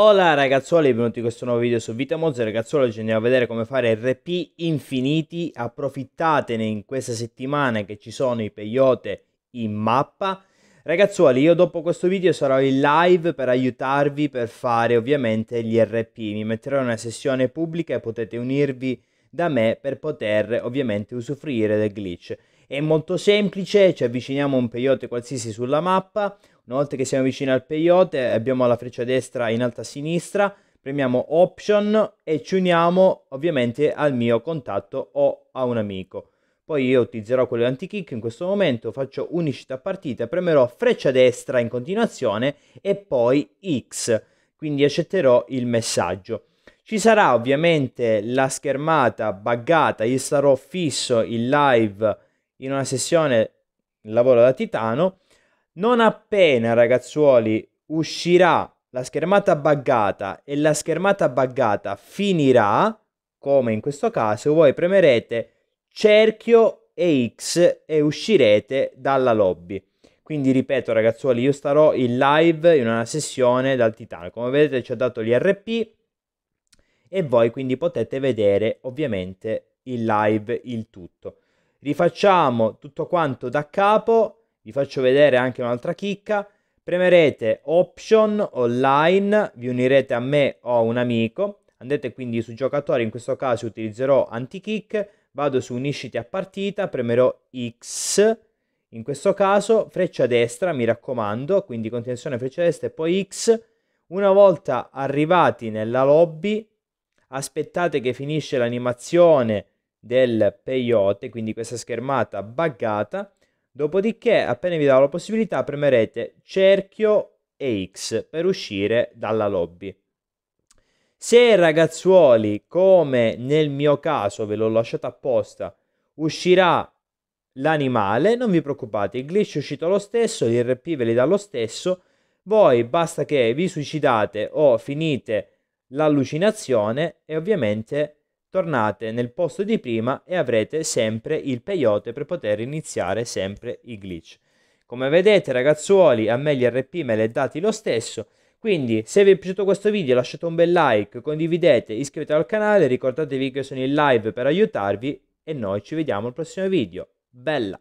Hola ragazzuoli benvenuti in questo nuovo video su Vita Mozza Ragazzuoli oggi andiamo a vedere come fare RP infiniti Approfittatene in questa settimana che ci sono i peyote in mappa Ragazzuoli io dopo questo video sarò in live per aiutarvi per fare ovviamente gli RP Mi metterò in una sessione pubblica e potete unirvi da me per poter ovviamente usufruire del glitch. È molto semplice, ci avviciniamo a un peyote qualsiasi sulla mappa, una volta che siamo vicini al peyote abbiamo la freccia destra in alto a sinistra, premiamo option e ci uniamo ovviamente al mio contatto o a un amico. Poi io utilizzerò quello anti-kick in questo momento, faccio unicità partita, premerò freccia destra in continuazione e poi X, quindi accetterò il messaggio. Ci sarà ovviamente la schermata buggata, io sarò fisso in live in una sessione lavoro da titano. Non appena, ragazzuoli, uscirà la schermata buggata e la schermata buggata finirà, come in questo caso, voi premerete cerchio e X e uscirete dalla lobby. Quindi ripeto ragazzuoli, io starò in live in una sessione dal Titano. Come vedete ci ha dato gli RP e voi quindi potete vedere ovviamente in live il tutto. Rifacciamo tutto quanto da capo, vi faccio vedere anche un'altra chicca. Premerete Option Online, vi unirete a me o a un amico, andate quindi su Giocatore, in questo caso utilizzerò Antikick, vado su Unisciti a partita, premerò X, in questo caso freccia destra, mi raccomando, quindi continuazione freccia destra e poi X. Una volta arrivati nella lobby aspettate che finisce l'animazione del peyote, quindi questa schermata buggata, dopodiché appena vi dà la possibilità premerete cerchio e X per uscire dalla lobby. Se ragazzuoli, come nel mio caso ve l'ho lasciato apposta, uscirà l'animale, non vi preoccupate, il glitch è uscito lo stesso, l'IRP ve li dà lo stesso, voi basta che vi suicidate o finite l'allucinazione e ovviamente tornate nel posto di prima e avrete sempre il peyote per poter iniziare sempre i glitch. Come vedete ragazzuoli, a me gli RP me li dati lo stesso, quindi se vi è piaciuto questo video lasciate un bel like, condividete, iscrivetevi al canale, ricordatevi che sono in live per aiutarvi e noi ci vediamo al prossimo video. Bella!